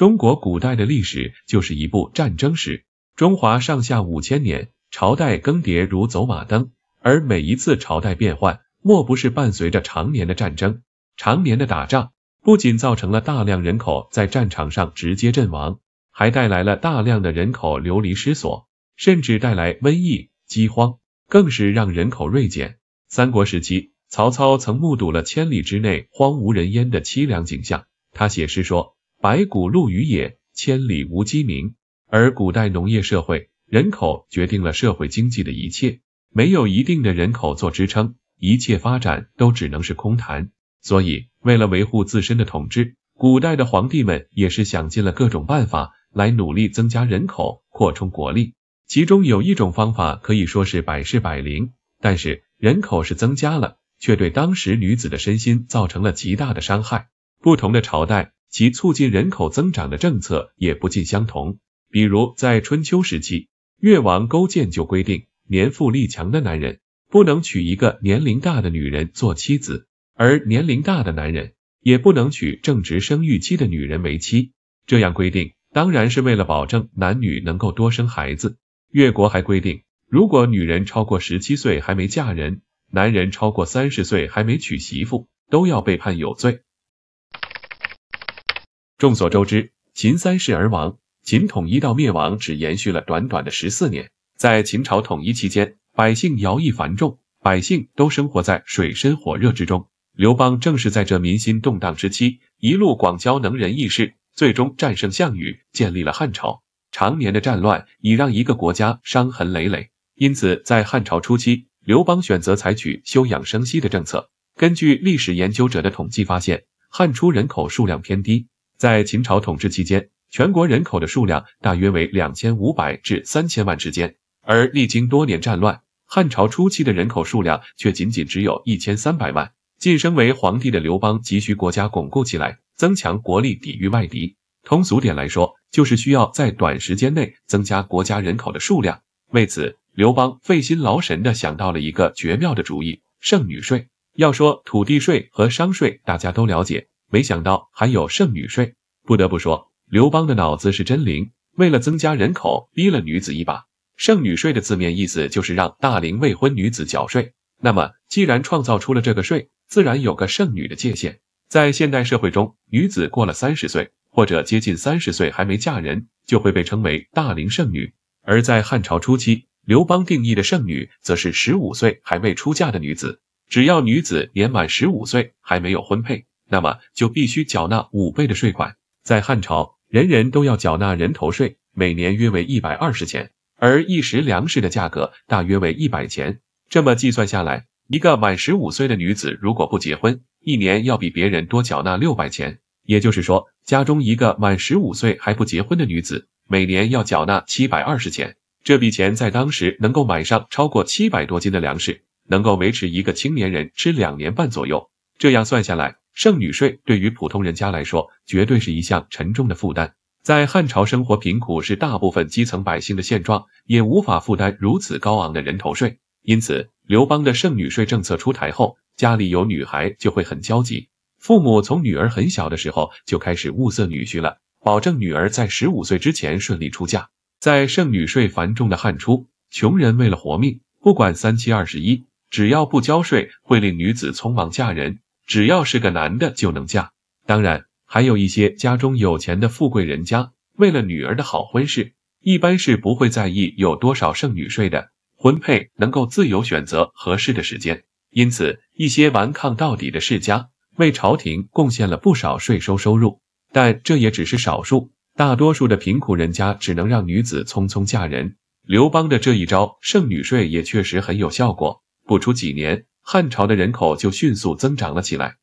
中国古代的历史就是一部战争史。中华上下五千年，朝代更迭如走马灯，而每一次朝代变换，莫不是伴随着常年的战争、常年的打仗。不仅造成了大量人口在战场上直接阵亡，还带来了大量的人口流离失所，甚至带来瘟疫、饥荒，更是让人口锐减。三国时期，曹操曾目睹了千里之内荒无人烟的凄凉景象，他写诗说。白骨露于野，千里无鸡鸣。而古代农业社会，人口决定了社会经济的一切。没有一定的人口做支撑，一切发展都只能是空谈。所以，为了维护自身的统治，古代的皇帝们也是想尽了各种办法来努力增加人口，扩充国力。其中有一种方法可以说是百试百灵，但是人口是增加了，却对当时女子的身心造成了极大的伤害。不同的朝代。其促进人口增长的政策也不尽相同。比如在春秋时期，越王勾践就规定，年富力强的男人不能娶一个年龄大的女人做妻子，而年龄大的男人也不能娶正值生育期的女人为妻。这样规定当然是为了保证男女能够多生孩子。越国还规定，如果女人超过十七岁还没嫁人，男人超过三十岁还没娶媳妇，都要被判有罪。众所周知，秦三世而亡，秦统一到灭亡只延续了短短的十四年。在秦朝统一期间，百姓徭役繁重，百姓都生活在水深火热之中。刘邦正是在这民心动荡时期，一路广交能人异士，最终战胜项羽，建立了汉朝。长年的战乱已让一个国家伤痕累累，因此在汉朝初期，刘邦选择采取休养生息的政策。根据历史研究者的统计发现，汉初人口数量偏低。在秦朝统治期间，全国人口的数量大约为两千五百至三千万之间，而历经多年战乱，汉朝初期的人口数量却仅仅只有一千三百万。晋升为皇帝的刘邦急需国家巩固起来，增强国力，抵御外敌。通俗点来说，就是需要在短时间内增加国家人口的数量。为此，刘邦费心劳神的想到了一个绝妙的主意——剩女税。要说土地税和商税，大家都了解。没想到还有剩女税，不得不说刘邦的脑子是真灵。为了增加人口，逼了女子一把。剩女税的字面意思就是让大龄未婚女子缴税。那么既然创造出了这个税，自然有个剩女的界限。在现代社会中，女子过了三十岁或者接近三十岁还没嫁人，就会被称为大龄剩女。而在汉朝初期，刘邦定义的剩女则是十五岁还未出嫁的女子。只要女子年满十五岁还没有婚配。那么就必须缴纳五倍的税款。在汉朝，人人都要缴纳人头税，每年约为一百二十钱，而一石粮食的价格大约为一百钱。这么计算下来，一个满十五岁的女子如果不结婚，一年要比别人多缴纳六百钱。也就是说，家中一个满十五岁还不结婚的女子，每年要缴纳七百二十钱。这笔钱在当时能够买上超过七百多斤的粮食，能够维持一个青年人吃两年半左右。这样算下来。剩女税对于普通人家来说，绝对是一项沉重的负担。在汉朝，生活贫苦是大部分基层百姓的现状，也无法负担如此高昂的人头税。因此，刘邦的剩女税政策出台后，家里有女孩就会很焦急，父母从女儿很小的时候就开始物色女婿了，保证女儿在十五岁之前顺利出嫁。在剩女税繁重的汉初，穷人为了活命，不管三七二十一，只要不交税，会令女子匆忙嫁人。只要是个男的就能嫁，当然还有一些家中有钱的富贵人家，为了女儿的好婚事，一般是不会在意有多少剩女税的，婚配能够自由选择合适的时间。因此，一些顽抗到底的世家为朝廷贡献了不少税收收入，但这也只是少数，大多数的贫苦人家只能让女子匆匆嫁人。刘邦的这一招剩女税也确实很有效果，不出几年。汉朝的人口就迅速增长了起来。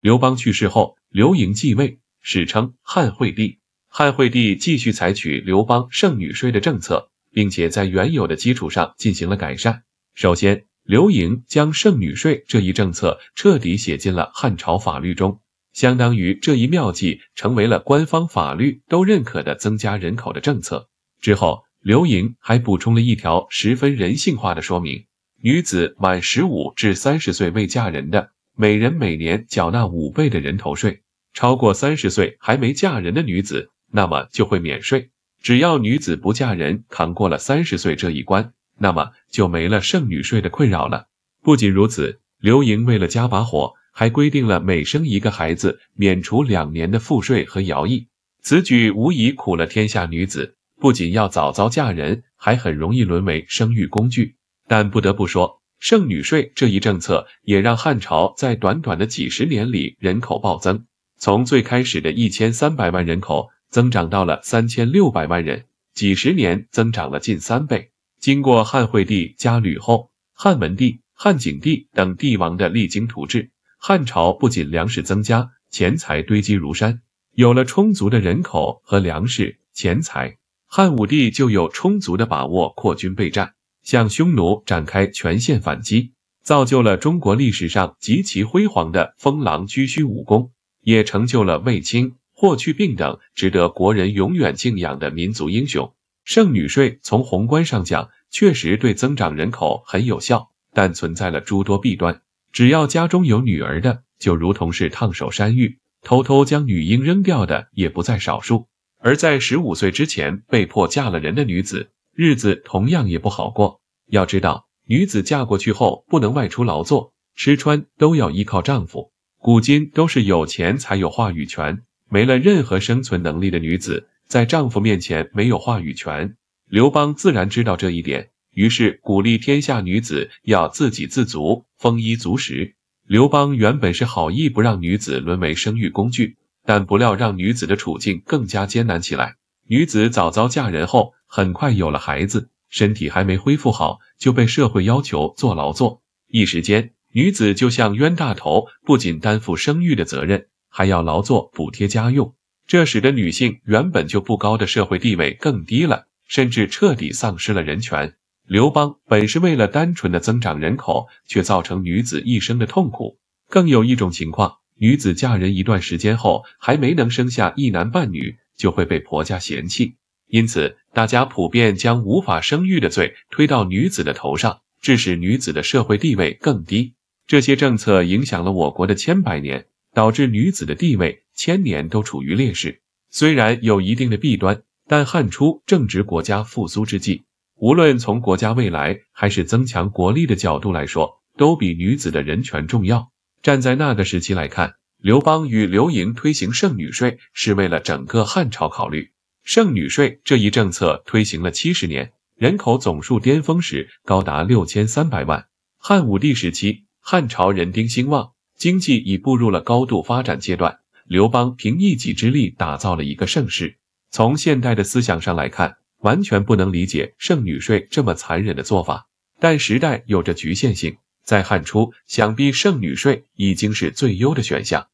刘邦去世后，刘盈继位，史称汉惠帝。汉惠帝继续采取刘邦“剩女税”的政策，并且在原有的基础上进行了改善。首先，刘盈将“剩女税”这一政策彻底写进了汉朝法律中，相当于这一妙计成为了官方法律都认可的增加人口的政策。之后，刘盈还补充了一条十分人性化的说明。女子满十五至三十岁未嫁人的，每人每年缴纳五倍的人头税；超过三十岁还没嫁人的女子，那么就会免税。只要女子不嫁人，扛过了三十岁这一关，那么就没了剩女税的困扰了。不仅如此，刘盈为了加把火，还规定了每生一个孩子免除两年的赋税和徭役。此举无疑苦了天下女子，不仅要早早嫁人，还很容易沦为生育工具。但不得不说，剩女税这一政策也让汉朝在短短的几十年里人口暴增，从最开始的一千三百万人口增长到了三千六百万人，几十年增长了近三倍。经过汉惠帝、加吕后、汉文帝、汉景帝等帝王的励精图治，汉朝不仅粮食增加，钱财堆积如山，有了充足的人口和粮食、钱财，汉武帝就有充足的把握扩军备战。向匈奴展开全线反击，造就了中国历史上极其辉煌的“封狼居胥”武功，也成就了卫青、霍去病等值得国人永远敬仰的民族英雄。剩女税从宏观上讲，确实对增长人口很有效，但存在了诸多弊端。只要家中有女儿的，就如同是烫手山芋；偷偷将女婴扔掉的也不在少数。而在十五岁之前被迫嫁了人的女子。日子同样也不好过。要知道，女子嫁过去后不能外出劳作，吃穿都要依靠丈夫。古今都是有钱才有话语权，没了任何生存能力的女子，在丈夫面前没有话语权。刘邦自然知道这一点，于是鼓励天下女子要自给自足，丰衣足食。刘邦原本是好意，不让女子沦为生育工具，但不料让女子的处境更加艰难起来。女子早早嫁人后。很快有了孩子，身体还没恢复好，就被社会要求做劳作。一时间，女子就像冤大头，不仅担负生育的责任，还要劳作补贴家用，这使得女性原本就不高的社会地位更低了，甚至彻底丧失了人权。刘邦本是为了单纯的增长人口，却造成女子一生的痛苦。更有一种情况，女子嫁人一段时间后，还没能生下一男半女，就会被婆家嫌弃，因此。大家普遍将无法生育的罪推到女子的头上，致使女子的社会地位更低。这些政策影响了我国的千百年，导致女子的地位千年都处于劣势。虽然有一定的弊端，但汉初正值国家复苏之际，无论从国家未来还是增强国力的角度来说，都比女子的人权重要。站在那个时期来看，刘邦与刘盈推行剩女税是为了整个汉朝考虑。剩女税这一政策推行了七十年，人口总数巅峰时高达六千三百万。汉武帝时期，汉朝人丁兴旺，经济已步入了高度发展阶段。刘邦凭一己之力打造了一个盛世。从现代的思想上来看，完全不能理解剩女税这么残忍的做法。但时代有着局限性，在汉初，想必剩女税已经是最优的选项。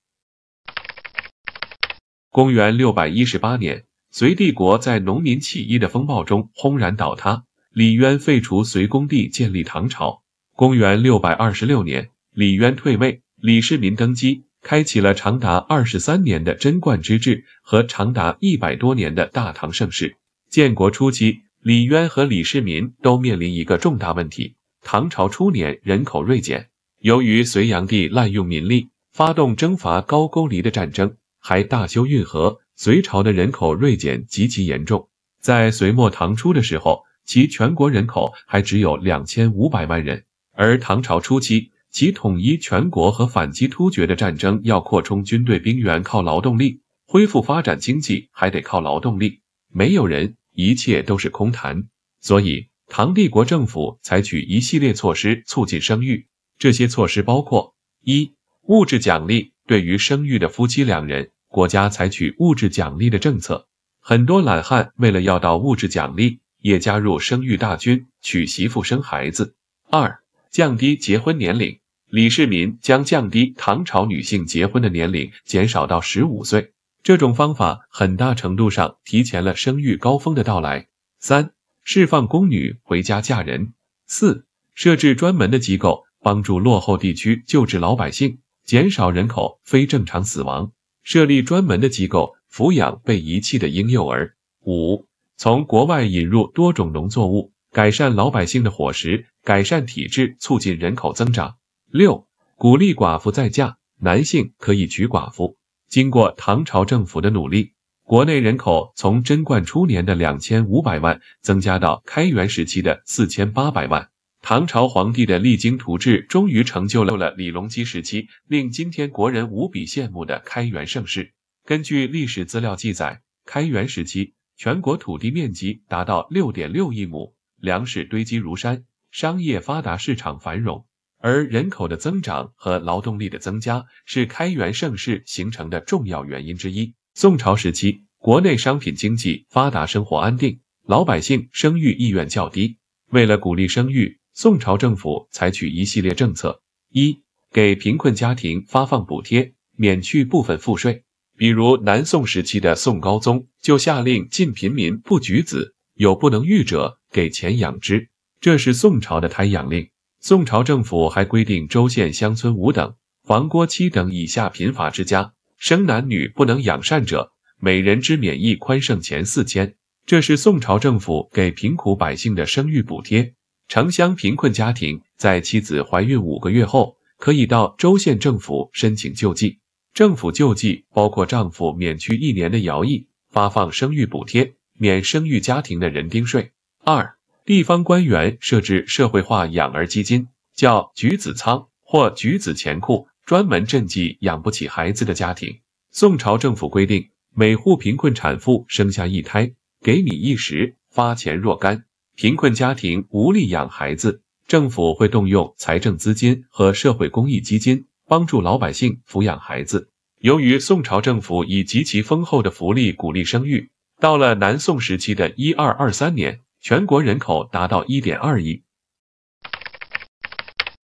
公元六百一十八年。隋帝国在农民起义的风暴中轰然倒塌，李渊废除隋恭帝，建立唐朝。公元六百二十六年，李渊退位，李世民登基，开启了长达二十三年的贞观之治和长达一百多年的大唐盛世。建国初期，李渊和李世民都面临一个重大问题：唐朝初年人口锐减，由于隋炀帝滥用民力，发动征伐高句丽的战争，还大修运河。隋朝的人口锐减极其严重，在隋末唐初的时候，其全国人口还只有两千五百万人。而唐朝初期，其统一全国和反击突厥的战争要扩充军队兵员靠劳动力，恢复发展经济还得靠劳动力，没有人，一切都是空谈。所以，唐帝国政府采取一系列措施促进生育，这些措施包括：一、物质奖励对于生育的夫妻两人。国家采取物质奖励的政策，很多懒汉为了要到物质奖励，也加入生育大军，娶媳妇生孩子。二、降低结婚年龄，李世民将降低唐朝女性结婚的年龄，减少到十五岁。这种方法很大程度上提前了生育高峰的到来。三、释放宫女回家嫁人。四、设置专门的机构，帮助落后地区救治老百姓，减少人口非正常死亡。设立专门的机构抚养被遗弃的婴幼儿。五，从国外引入多种农作物，改善老百姓的伙食，改善体质，促进人口增长。六，鼓励寡妇再嫁，男性可以娶寡妇。经过唐朝政府的努力，国内人口从贞观初年的两千五百万增加到开元时期的四千八百万。唐朝皇帝的励精图治，终于成就了李隆基时期令今天国人无比羡慕的开元盛世。根据历史资料记载，开元时期全国土地面积达到六点六亿亩，粮食堆积如山，商业发达，市场繁荣。而人口的增长和劳动力的增加是开元盛世形成的重要原因之一。宋朝时期，国内商品经济发达，生活安定，老百姓生育意愿较低。为了鼓励生育，宋朝政府采取一系列政策：一，给贫困家庭发放补贴，免去部分赋税。比如南宋时期的宋高宗就下令禁贫民不举子，有不能育者给钱养之，这是宋朝的胎养令。宋朝政府还规定，州县乡村五等、房郭七等以下贫乏之家，生男女不能养善者，每人之免役宽剩钱四千，这是宋朝政府给贫苦百姓的生育补贴。城乡贫困家庭在妻子怀孕五个月后，可以到州县政府申请救济。政府救济包括丈夫免去一年的徭役，发放生育补贴，免生育家庭的人丁税。二，地方官员设置社会化养儿基金，叫橘子仓或橘子钱库，专门赈济养不起孩子的家庭。宋朝政府规定，每户贫困产妇生下一胎，给米一石，发钱若干。贫困家庭无力养孩子，政府会动用财政资金和社会公益基金帮助老百姓抚养孩子。由于宋朝政府以极其丰厚的福利鼓励生育，到了南宋时期的一二二三年，全国人口达到一点二亿。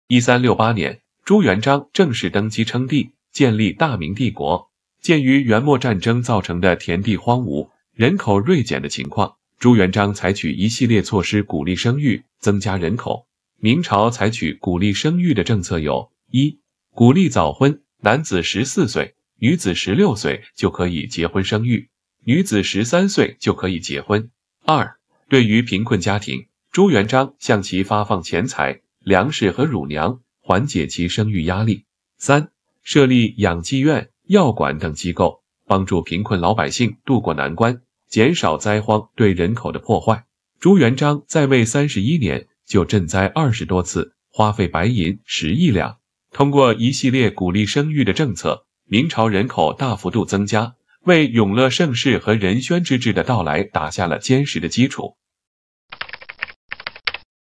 一三六八年，朱元璋正式登基称帝，建立大明帝国。鉴于元末战争造成的田地荒芜、人口锐减的情况。朱元璋采取一系列措施鼓励生育，增加人口。明朝采取鼓励生育的政策有：一、鼓励早婚，男子十四岁，女子十六岁就可以结婚生育，女子十三岁就可以结婚；二、对于贫困家庭，朱元璋向其发放钱财、粮食和乳娘，缓解其生育压力；三、设立养济院、药馆等机构，帮助贫困老百姓渡过难关。减少灾荒对人口的破坏。朱元璋在位三十一年，就赈灾二十多次，花费白银十亿两。通过一系列鼓励生育的政策，明朝人口大幅度增加，为永乐盛世和仁宣之治的到来打下了坚实的基础。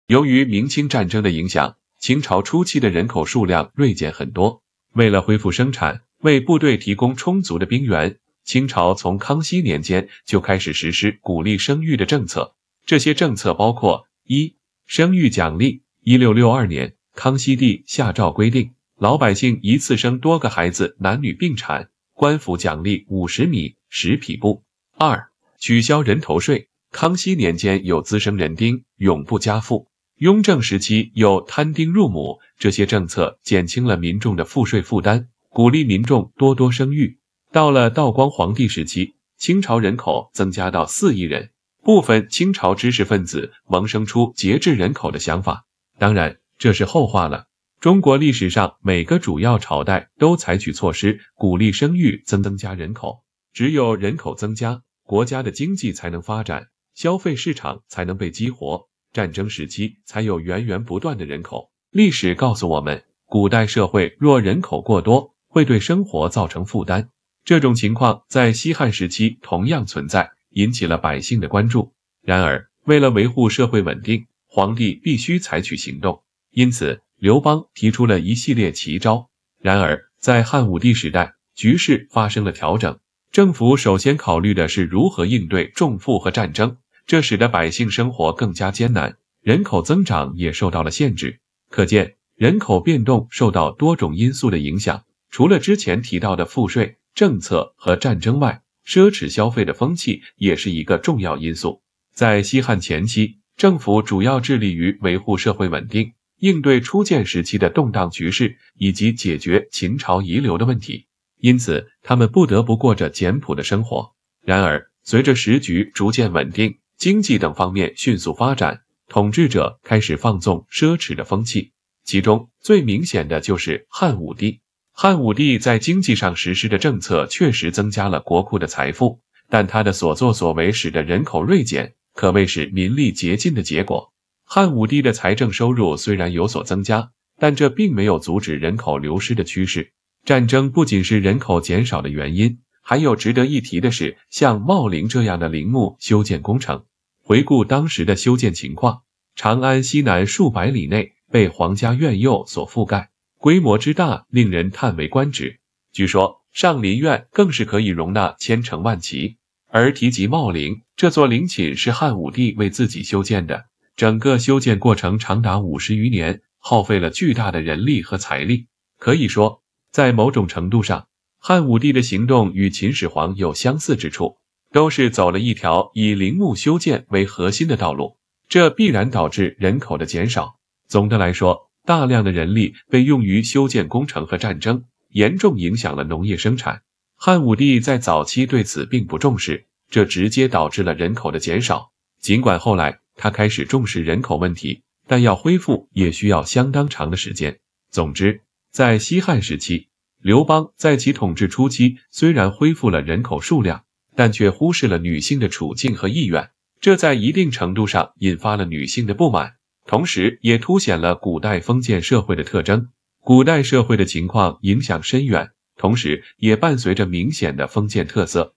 由于明清战争的影响，清朝初期的人口数量锐减很多。为了恢复生产，为部队提供充足的兵源。清朝从康熙年间就开始实施鼓励生育的政策，这些政策包括：一、生育奖励。一六六二年，康熙帝下诏规定，老百姓一次生多个孩子，男女并产，官府奖励五十米、十匹布。二、取消人头税。康熙年间有滋生人丁，永不加赋；雍正时期有摊丁入亩。这些政策减轻了民众的赋税负担，鼓励民众多多生育。到了道光皇帝时期，清朝人口增加到四亿人，部分清朝知识分子萌生出节制人口的想法。当然，这是后话了。中国历史上每个主要朝代都采取措施鼓励生育，增增加人口。只有人口增加，国家的经济才能发展，消费市场才能被激活，战争时期才有源源不断的人口。历史告诉我们，古代社会若人口过多，会对生活造成负担。这种情况在西汉时期同样存在，引起了百姓的关注。然而，为了维护社会稳定，皇帝必须采取行动。因此，刘邦提出了一系列奇招。然而，在汉武帝时代，局势发生了调整。政府首先考虑的是如何应对重负和战争，这使得百姓生活更加艰难，人口增长也受到了限制。可见，人口变动受到多种因素的影响，除了之前提到的赋税。政策和战争外，奢侈消费的风气也是一个重要因素。在西汉前期，政府主要致力于维护社会稳定，应对初建时期的动荡局势以及解决秦朝遗留的问题，因此他们不得不过着简朴的生活。然而，随着时局逐渐稳定，经济等方面迅速发展，统治者开始放纵奢侈的风气，其中最明显的就是汉武帝。汉武帝在经济上实施的政策确实增加了国库的财富，但他的所作所为使得人口锐减，可谓是民力竭尽的结果。汉武帝的财政收入虽然有所增加，但这并没有阻止人口流失的趋势。战争不仅是人口减少的原因，还有值得一提的是，像茂陵这样的陵墓修建工程。回顾当时的修建情况，长安西南数百里内被皇家院囿所覆盖。规模之大，令人叹为观止。据说上林苑更是可以容纳千乘万骑。而提及茂陵，这座陵寝是汉武帝为自己修建的，整个修建过程长达五十余年，耗费了巨大的人力和财力。可以说，在某种程度上，汉武帝的行动与秦始皇有相似之处，都是走了一条以陵墓修建为核心的道路，这必然导致人口的减少。总的来说，大量的人力被用于修建工程和战争，严重影响了农业生产。汉武帝在早期对此并不重视，这直接导致了人口的减少。尽管后来他开始重视人口问题，但要恢复也需要相当长的时间。总之，在西汉时期，刘邦在其统治初期虽然恢复了人口数量，但却忽视了女性的处境和意愿，这在一定程度上引发了女性的不满。同时也凸显了古代封建社会的特征。古代社会的情况影响深远，同时也伴随着明显的封建特色。